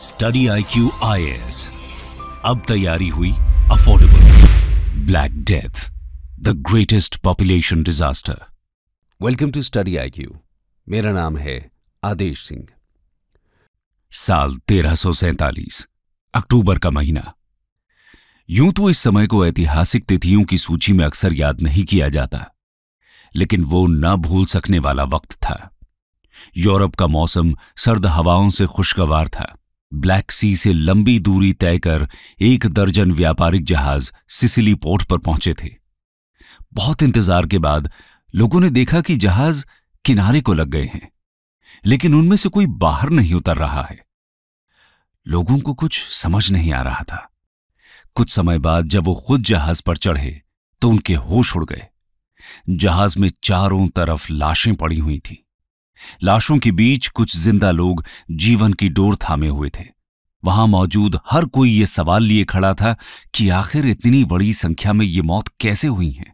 study I Q I S अब तैयारी हुई affordable black death the greatest population disaster welcome to study I Q मेरा नाम है आदेश सिंह साल तेरह सौ अक्टूबर का महीना यूं तो इस समय को ऐतिहासिक तिथियों की सूची में अक्सर याद नहीं किया जाता लेकिन वो न भूल सकने वाला वक्त था यूरोप का मौसम सर्द हवाओं से खुशगवार था ब्लैक सी से लंबी दूरी तय कर एक दर्जन व्यापारिक जहाज सिसिली पोर्ट पर पहुंचे थे बहुत इंतजार के बाद लोगों ने देखा कि जहाज किनारे को लग गए हैं लेकिन उनमें से कोई बाहर नहीं उतर रहा है लोगों को कुछ समझ नहीं आ रहा था कुछ समय बाद जब वो खुद जहाज पर चढ़े तो उनके होश उड़ गए जहाज में चारों तरफ लाशें पड़ी हुई थीं लाशों के बीच कुछ जिंदा लोग जीवन की डोर थामे हुए थे वहां मौजूद हर कोई ये सवाल लिए खड़ा था कि आखिर इतनी बड़ी संख्या में ये मौत कैसे हुई है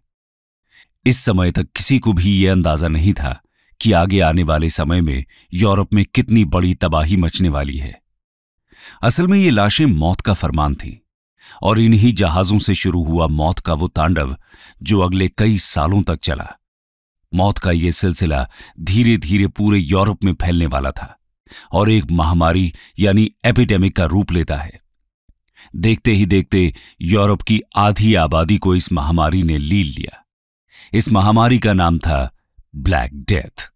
इस समय तक किसी को भी ये अंदाजा नहीं था कि आगे आने वाले समय में यूरोप में कितनी बड़ी तबाही मचने वाली है असल में ये लाशें मौत का फरमान थीं और इन्हीं जहाजों से शुरू हुआ मौत का वो तांडव जो अगले कई सालों तक चला मौत का यह सिलसिला धीरे धीरे पूरे यूरोप में फैलने वाला था और एक महामारी यानी एपिडेमिक का रूप लेता है देखते ही देखते यूरोप की आधी आबादी को इस महामारी ने लील लिया इस महामारी का नाम था ब्लैक डेथ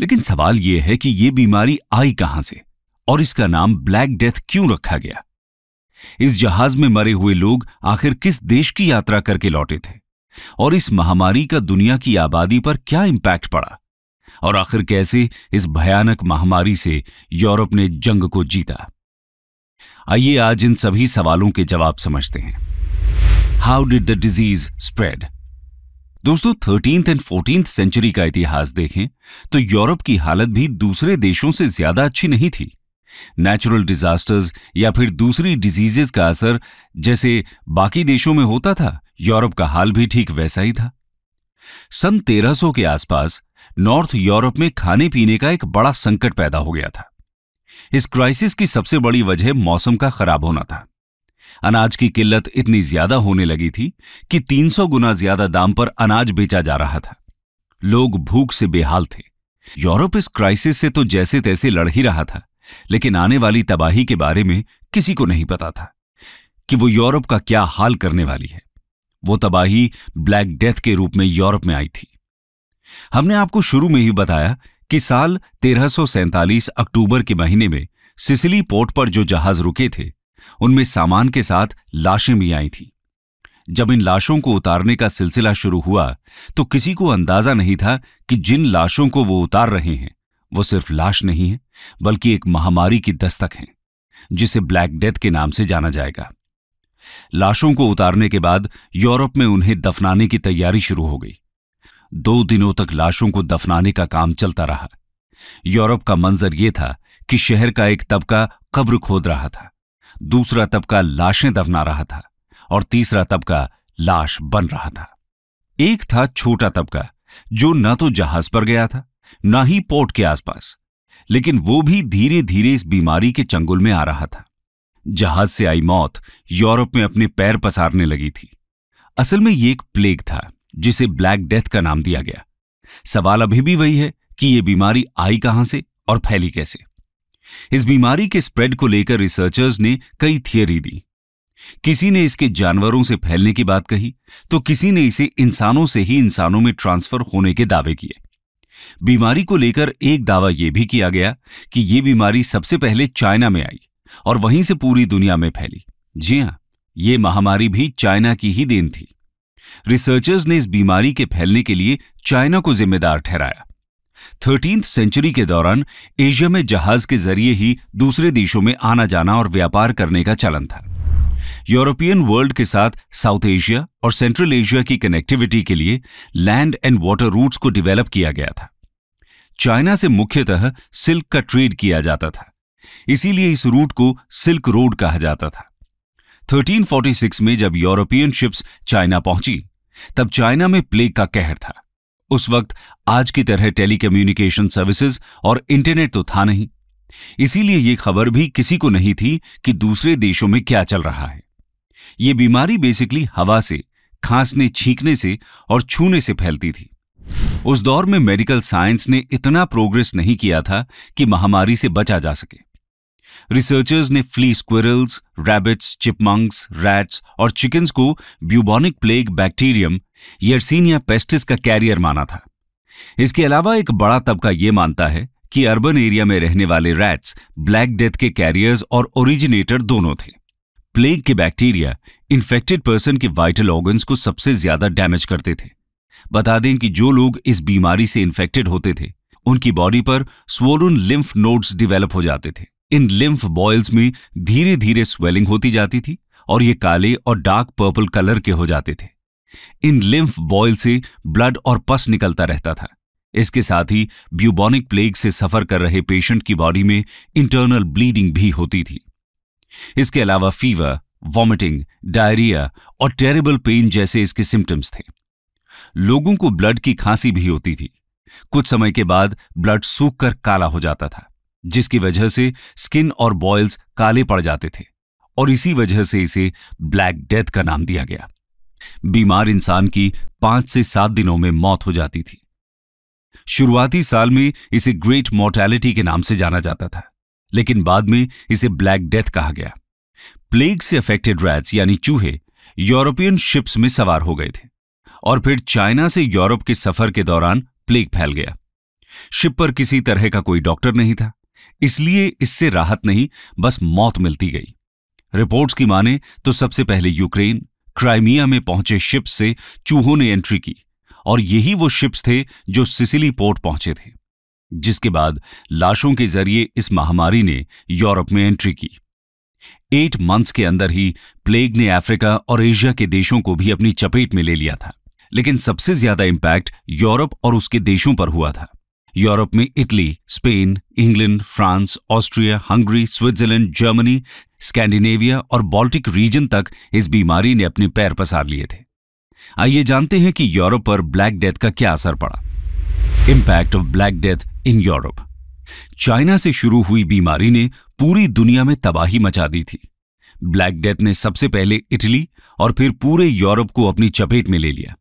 लेकिन सवाल यह है कि यह बीमारी आई कहां से और इसका नाम ब्लैक डेथ क्यों रखा गया इस जहाज में मरे हुए लोग आखिर किस देश की यात्रा करके लौटे थे और इस महामारी का दुनिया की आबादी पर क्या इम्पैक्ट पड़ा और आखिर कैसे इस भयानक महामारी से यूरोप ने जंग को जीता आइए आज इन सभी सवालों के जवाब समझते हैं how did the disease spread दोस्तों थर्टींथ एंड फोर्टींथ सेंचुरी का इतिहास देखें तो यूरोप की हालत भी दूसरे देशों से ज्यादा अच्छी नहीं थी नेचुरल डिजास्टर्स या फिर दूसरी डिजीजेज का असर जैसे बाकी देशों में होता था यूरोप का हाल भी ठीक वैसा ही था सन 1300 के आसपास नॉर्थ यूरोप में खाने पीने का एक बड़ा संकट पैदा हो गया था इस क्राइसिस की सबसे बड़ी वजह मौसम का खराब होना था अनाज की किल्लत इतनी ज्यादा होने लगी थी कि 300 गुना ज्यादा दाम पर अनाज बेचा जा रहा था लोग भूख से बेहाल थे यूरोप इस क्राइसिस से तो जैसे तैसे लड़ ही रहा था लेकिन आने वाली तबाही के बारे में किसी को नहीं पता था कि वो यूरोप का क्या हाल करने वाली है वो तबाही ब्लैक डेथ के रूप में यूरोप में आई थी हमने आपको शुरू में ही बताया कि साल तेरह अक्टूबर के महीने में सिसिली पोर्ट पर जो जहाज रुके थे उनमें सामान के साथ लाशें भी आई थीं जब इन लाशों को उतारने का सिलसिला शुरू हुआ तो किसी को अंदाजा नहीं था कि जिन लाशों को वो उतार रहे हैं वो सिर्फ लाश नहीं है बल्कि एक महामारी की दस्तक है जिसे ब्लैक डेथ के नाम से जाना जाएगा लाशों को उतारने के बाद यूरोप में उन्हें दफनाने की तैयारी शुरू हो गई दो दिनों तक लाशों को दफनाने का काम चलता रहा यूरोप का मंजर यह था कि शहर का एक तबका कब्र खोद रहा था दूसरा तबका लाशें दफना रहा था और तीसरा तबका लाश बन रहा था एक था छोटा तबका जो न तो जहाज पर गया था न ही पोर्ट के आसपास लेकिन वो भी धीरे धीरे इस बीमारी के चंगुल में आ रहा था जहाज से आई मौत यूरोप में अपने पैर पसारने लगी थी असल में ये एक प्लेग था जिसे ब्लैक डेथ का नाम दिया गया सवाल अभी भी वही है कि ये बीमारी आई कहां से और फैली कैसे इस बीमारी के स्प्रेड को लेकर रिसर्चर्स ने कई थियरी दी किसी ने इसके जानवरों से फैलने की बात कही तो किसी ने इसे इंसानों से ही इंसानों में ट्रांसफर होने के दावे किए बीमारी को लेकर एक दावा यह भी किया गया कि यह बीमारी सबसे पहले चाइना में आई और वहीं से पूरी दुनिया में फैली जी हां ये महामारी भी चाइना की ही देन थी रिसर्चर्स ने इस बीमारी के फैलने के लिए चाइना को जिम्मेदार ठहराया थर्टीन सेंचुरी के दौरान एशिया में जहाज के जरिए ही दूसरे देशों में आना जाना और व्यापार करने का चलन था यूरोपियन वर्ल्ड के साथ साउथ एशिया और सेंट्रल एशिया की कनेक्टिविटी के लिए लैंड एंड वाटर रूट्स को डेवलप किया गया था चाइना से मुख्यतः सिल्क का ट्रेड किया जाता था इसीलिए इस रूट को सिल्क रोड कहा जाता था 1346 में जब यूरोपियन शिप्स चाइना पहुंची तब चाइना में प्लेग का कहर था उस वक्त आज की तरह टेलीकम्युनिकेशन सर्विसेज और इंटरनेट तो था नहीं इसीलिए यह खबर भी किसी को नहीं थी कि दूसरे देशों में क्या चल रहा है ये बीमारी बेसिकली हवा से खांसने छींकने से और छूने से फैलती थी उस दौर में मेडिकल साइंस ने इतना प्रोग्रेस नहीं किया था कि महामारी से बचा जा सके रिसर्चर्स ने flea squirrels rabbits chipmunks rats और चिकन्स को bubonic plague bacterium Yersinia pestis का कैरियर माना था इसके अलावा एक बड़ा तबका यह मानता है कि अर्बन एरिया में रहने वाले रैट्स ब्लैक डेथ के कैरियर्स और ओरिजिनेटर दोनों थे प्लेग के बैक्टीरिया इन्फेक्टेड पर्सन के वाइटल ऑर्गन्स को सबसे ज्यादा डैमेज करते थे बता दें कि जो लोग इस बीमारी से इन्फेक्टेड होते थे उनकी बॉडी पर स्वोलन लिम्फ नोड्स डिवेलप हो जाते थे इन लिम्फ बॉयल्स में धीरे धीरे स्वेलिंग होती जाती थी और ये काले और डार्क पर्पल कलर के हो जाते थे इन लिम्फ बॉयल से ब्लड और पस निकलता रहता था इसके साथ ही ब्यूबॉनिक प्लेग से सफर कर रहे पेशेंट की बॉडी में इंटरनल ब्लीडिंग भी होती थी इसके अलावा फीवर वॉमिटिंग डायरिया और टेरेबल पेन जैसे इसके सिम्टम्स थे लोगों को ब्लड की खांसी भी होती थी कुछ समय के बाद ब्लड सूख कर काला हो जाता था जिसकी वजह से स्किन और बॉयल्स काले पड़ जाते थे और इसी वजह से इसे ब्लैक डेथ का नाम दिया गया बीमार इंसान की पांच से सात दिनों में मौत हो जाती थी शुरुआती साल में इसे ग्रेट मोर्टैलिटी के नाम से जाना जाता था लेकिन बाद में इसे ब्लैक डेथ कहा गया प्लेग से अफेक्टेड रैट्स यानी चूहे यूरोपियन शिप्स में सवार हो गए थे और फिर चाइना से यूरोप के सफर के दौरान प्लेग फैल गया शिप पर किसी तरह का कोई डॉक्टर नहीं था इसलिए इससे राहत नहीं बस मौत मिलती गई रिपोर्ट्स की माने तो सबसे पहले यूक्रेन क्राइमिया में पहुंचे शिप्स से चूहों ने एंट्री की और यही वो शिप्स थे जो सिसिली पोर्ट पहुंचे थे जिसके बाद लाशों के जरिए इस महामारी ने यूरोप में एंट्री की एट मंथ्स के अंदर ही प्लेग ने अफ्रीका और एशिया के देशों को भी अपनी चपेट में ले लिया था लेकिन सबसे ज्यादा इम्पैक्ट यूरोप और उसके देशों पर हुआ था यूरोप में Italy Spain England France Austria Hungary Switzerland Germany Scandinavia और बाल्टिक रीजन तक इस बीमारी ने अपने पैर पसार लिए थे आइए जानते हैं कि यूरोप पर ब्लैक डेथ का क्या असर पड़ा impact of black death in Europe China से शुरू हुई बीमारी ने पूरी दुनिया में तबाही मचा दी थी ब्लैक डेथ ने सबसे पहले इटली और फिर पूरे यूरोप को अपनी चपेट में ले लिया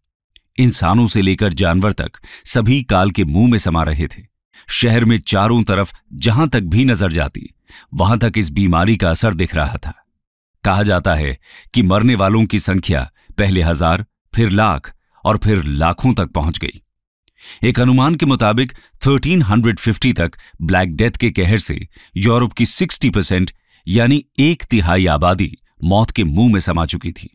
इंसानों से लेकर जानवर तक सभी काल के मुंह में समा रहे थे शहर में चारों तरफ जहां तक भी नजर जाती वहां तक इस बीमारी का असर दिख रहा था कहा जाता है कि मरने वालों की संख्या पहले हजार फिर लाख और फिर लाखों तक पहुंच गई एक अनुमान के मुताबिक 1350 तक ब्लैक डेथ के कहर से यूरोप की 60 परसेंट यानी एक तिहाई आबादी मौत के मुंह में समा चुकी थी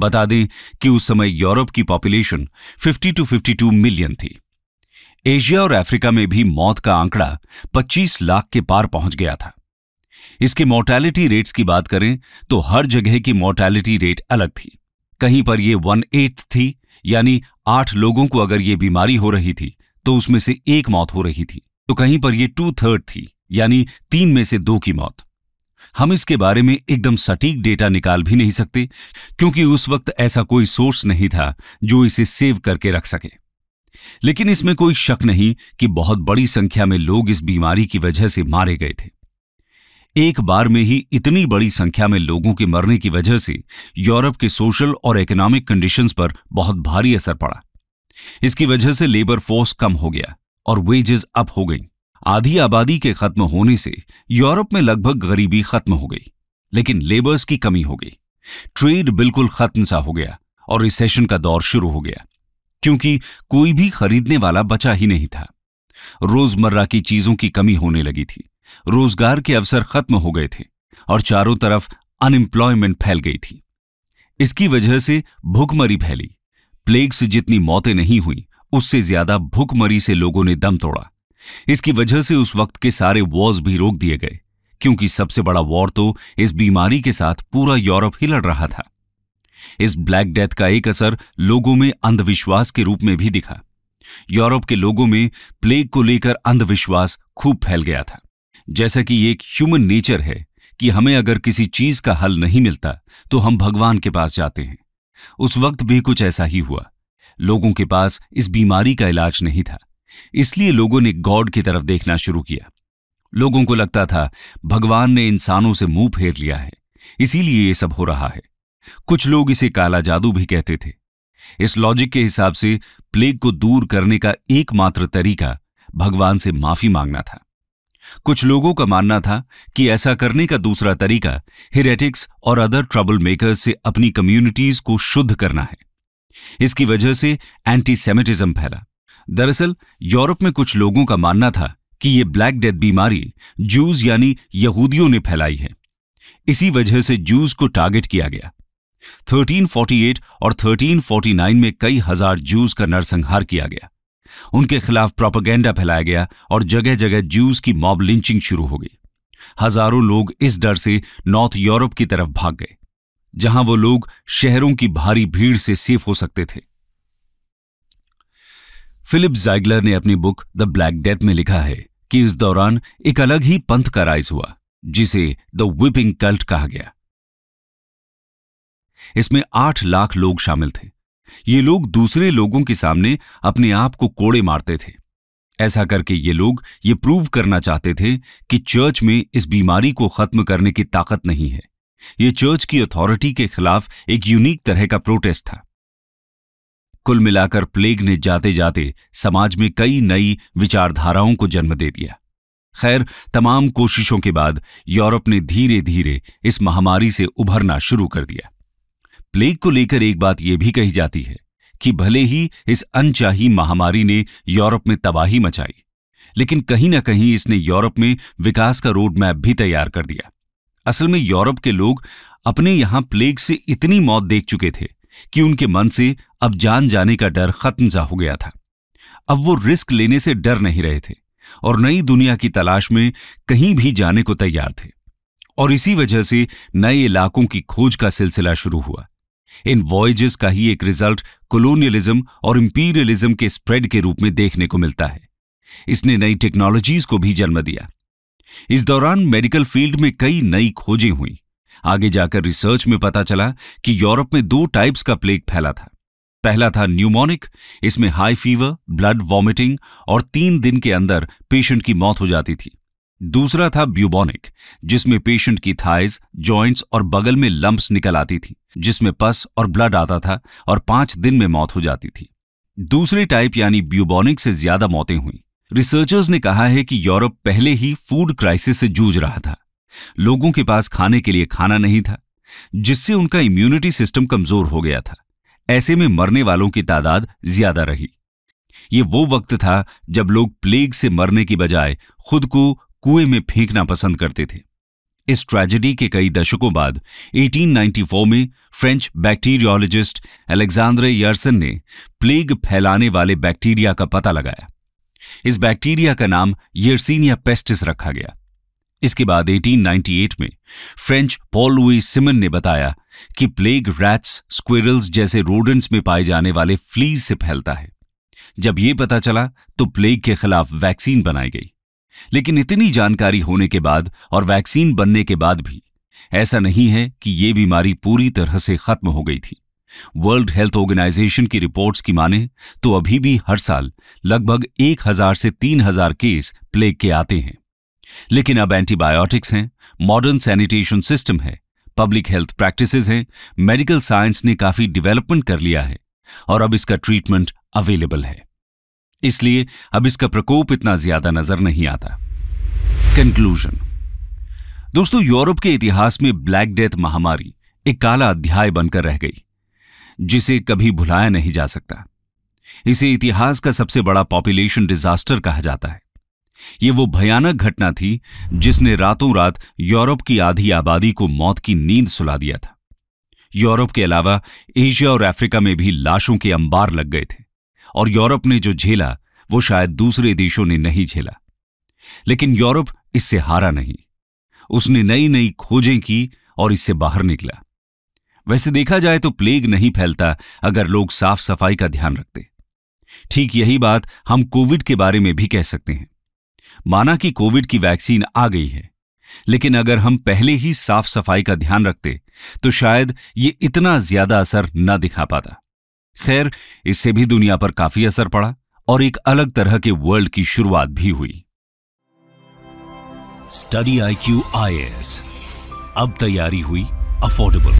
बता दें कि उस समय यूरोप की पॉपुलेशन 50 टू 52 मिलियन थी एशिया और अफ्रीका में भी मौत का आंकड़ा 25 लाख के पार पहुंच गया था इसके मोर्टैलिटी रेट्स की बात करें तो हर जगह की मोर्टैलिटी रेट अलग थी कहीं पर यह वन एट थी यानी आठ लोगों को अगर ये बीमारी हो रही थी तो उसमें से एक मौत हो रही थी तो कहीं पर यह टू थर्ड थी यानी तीन में से दो की मौत हम इसके बारे में एकदम सटीक डेटा निकाल भी नहीं सकते क्योंकि उस वक्त ऐसा कोई सोर्स नहीं था जो इसे सेव करके रख सके लेकिन इसमें कोई शक नहीं कि बहुत बड़ी संख्या में लोग इस बीमारी की वजह से मारे गए थे एक बार में ही इतनी बड़ी संख्या में लोगों के मरने की वजह से यूरोप के सोशल और इकोनॉमिक कंडीशंस पर बहुत भारी असर पड़ा इसकी वजह से लेबर फोर्स कम हो गया और वेजेस अप हो गई आधी आबादी के खत्म होने से यूरोप में लगभग गरीबी खत्म हो गई लेकिन लेबर्स की कमी हो गई ट्रेड बिल्कुल खत्म सा हो गया और रिसेशन का दौर शुरू हो गया क्योंकि कोई भी खरीदने वाला बचा ही नहीं था रोजमर्रा की चीजों की कमी होने लगी थी रोजगार के अवसर खत्म हो गए थे और चारों तरफ अनएम्प्लॉयमेंट फैल गई थी इसकी वजह से भूखमरी फैली प्लेग से जितनी मौतें नहीं हुई उससे ज्यादा भूखमरी से लोगों ने दम तोड़ा इसकी वजह से उस वक्त के सारे वॉर्स भी रोक दिए गए क्योंकि सबसे बड़ा वॉर तो इस बीमारी के साथ पूरा यूरोप ही लड़ रहा था इस ब्लैक डेथ का एक असर लोगों में अंधविश्वास के रूप में भी दिखा यूरोप के लोगों में प्लेग को लेकर अंधविश्वास खूब फैल गया था जैसा कि एक ह्यूमन नेचर है कि हमें अगर किसी चीज का हल नहीं मिलता तो हम भगवान के पास जाते हैं उस वक्त भी कुछ ऐसा ही हुआ लोगों के पास इस बीमारी का इलाज नहीं था इसलिए लोगों ने गॉड की तरफ देखना शुरू किया लोगों को लगता था भगवान ने इंसानों से मुंह फेर लिया है इसीलिए ये सब हो रहा है कुछ लोग इसे काला जादू भी कहते थे इस लॉजिक के हिसाब से प्लेग को दूर करने का एकमात्र तरीका भगवान से माफी मांगना था कुछ लोगों का मानना था कि ऐसा करने का दूसरा तरीका हिरेटिक्स और अदर ट्रबल मेकर्स से अपनी कम्युनिटीज को शुद्ध करना है इसकी वजह से एंटीसेमेटिज्म फैला दरअसल यूरोप में कुछ लोगों का मानना था कि ये ब्लैक डेथ बीमारी जूस यानी यहूदियों ने फैलाई है इसी वजह से जूस को टारगेट किया गया 1348 और 1349 में कई हजार जूस का नरसंहार किया गया उनके खिलाफ प्रोपोगेंडा फैलाया गया और जगह जगह जूस की मॉब लिंचिंग शुरू हो गई हजारों लोग इस डर से नॉर्थ यूरोप की तरफ भाग गए जहां वो लोग शहरों की भारी भीड़ से सेफ हो सकते थे फिलिप जाइगलर ने अपनी बुक द ब्लैक डेथ में लिखा है कि इस दौरान एक अलग ही पंथ का राइज हुआ जिसे द विपिंग कल्ट कहा गया इसमें आठ लाख लोग शामिल थे ये लोग दूसरे लोगों के सामने अपने आप को कोड़े मारते थे ऐसा करके ये लोग ये प्रूव करना चाहते थे कि चर्च में इस बीमारी को खत्म करने की ताकत नहीं है ये चर्च की अथॉरिटी के खिलाफ एक यूनिक तरह का प्रोटेस्ट था कुल मिलाकर प्लेग ने जाते जाते समाज में कई नई विचारधाराओं को जन्म दे दिया खैर तमाम कोशिशों के बाद यूरोप ने धीरे धीरे इस महामारी से उभरना शुरू कर दिया प्लेग को लेकर एक बात यह भी कही जाती है कि भले ही इस अनचाही महामारी ने यूरोप में तबाही मचाई लेकिन कहीं ना कहीं इसने यूरोप में विकास का रोड मैप भी तैयार कर दिया असल में यूरोप के लोग अपने यहां प्लेग से इतनी मौत देख चुके थे कि उनके मन से अब जान जाने का डर खत्म सा हो गया था अब वो रिस्क लेने से डर नहीं रहे थे और नई दुनिया की तलाश में कहीं भी जाने को तैयार थे और इसी वजह से नए इलाकों की खोज का सिलसिला शुरू हुआ इन वॉयजेस का ही एक रिजल्ट कोलोनियलिज्म और इंपीरियलिज्म के स्प्रेड के रूप में देखने को मिलता है इसने नई टेक्नोलॉजीज को भी जन्म दिया इस दौरान मेडिकल फील्ड में कई नई खोजें हुई आगे जाकर रिसर्च में पता चला कि यूरोप में दो टाइप्स का प्लेग फैला था पहला था न्यूमोनिक इसमें हाई फीवर ब्लड वॉमिटिंग और तीन दिन के अंदर पेशेंट की मौत हो जाती थी दूसरा था ब्यूबोनिक जिसमें पेशेंट की थाइज जॉइंट्स और बगल में लम्ब्स निकल आती थी जिसमें पस और ब्लड आता था और पांच दिन में मौत हो जाती थी दूसरे टाइप यानी ब्यूबोनिक से ज्यादा मौतें हुई रिसर्चर्स ने कहा है कि यूरोप पहले ही फूड क्राइसिस से जूझ रहा था लोगों के पास खाने के लिए खाना नहीं था जिससे उनका इम्यूनिटी सिस्टम कमजोर हो गया था ऐसे में मरने वालों की तादाद ज्यादा रही ये वो वक्त था जब लोग प्लेग से मरने की बजाय खुद को कुएं में फेंकना पसंद करते थे इस ट्रेजेडी के कई दशकों बाद 1894 में फ्रेंच बैक्टीरियोलॉजिस्ट अलेक्जेंड्रे यर्सन ने प्लेग फैलाने वाले बैक्टीरिया का पता लगाया इस बैक्टीरिया का नाम यर्सिनिया पेस्टिस रखा गया इसके बाद 1898 में फ्रेंच पॉल लुई सिमन ने बताया कि प्लेग रैट्स स्क्विरल्स जैसे रोडेंट्स में पाए जाने वाले फ्लीज से फैलता है जब ये पता चला तो प्लेग के खिलाफ वैक्सीन बनाई गई लेकिन इतनी जानकारी होने के बाद और वैक्सीन बनने के बाद भी ऐसा नहीं है कि ये बीमारी पूरी तरह से खत्म हो गई थी वर्ल्ड हेल्थ ऑर्गेनाइजेशन की रिपोर्ट्स की माने तो अभी भी हर साल लगभग एक हजार से तीन हजार केस प्लेग के आते हैं लेकिन अब एंटीबायोटिक्स हैं मॉडर्न सैनिटेशन सिस्टम है पब्लिक हेल्थ प्रैक्टिसेस हैं मेडिकल साइंस ने काफी डेवलपमेंट कर लिया है और अब इसका ट्रीटमेंट अवेलेबल है इसलिए अब इसका प्रकोप इतना ज्यादा नजर नहीं आता कंक्लूजन दोस्तों यूरोप के इतिहास में ब्लैक डेथ महामारी एक काला अध्याय बनकर रह गई जिसे कभी भुलाया नहीं जा सकता इसे इतिहास का सबसे बड़ा पॉपुलेशन डिजास्टर कहा जाता है ये वो भयानक घटना थी जिसने रातों रात यूरोप की आधी आबादी को मौत की नींद सुला दिया था यूरोप के अलावा एशिया और अफ्रीका में भी लाशों के अंबार लग गए थे और यूरोप ने जो झेला वो शायद दूसरे देशों ने नहीं झेला लेकिन यूरोप इससे हारा नहीं उसने नई नई खोजें की और इससे बाहर निकला वैसे देखा जाए तो प्लेग नहीं फैलता अगर लोग साफ सफाई का ध्यान रखते ठीक यही बात हम कोविड के बारे में भी कह सकते हैं माना कि कोविड की वैक्सीन आ गई है लेकिन अगर हम पहले ही साफ सफाई का ध्यान रखते तो शायद ये इतना ज्यादा असर न दिखा पाता खैर इससे भी दुनिया पर काफी असर पड़ा और एक अलग तरह के वर्ल्ड की शुरुआत भी हुई स्टडी आई क्यू आई अब तैयारी हुई अफोर्डेबल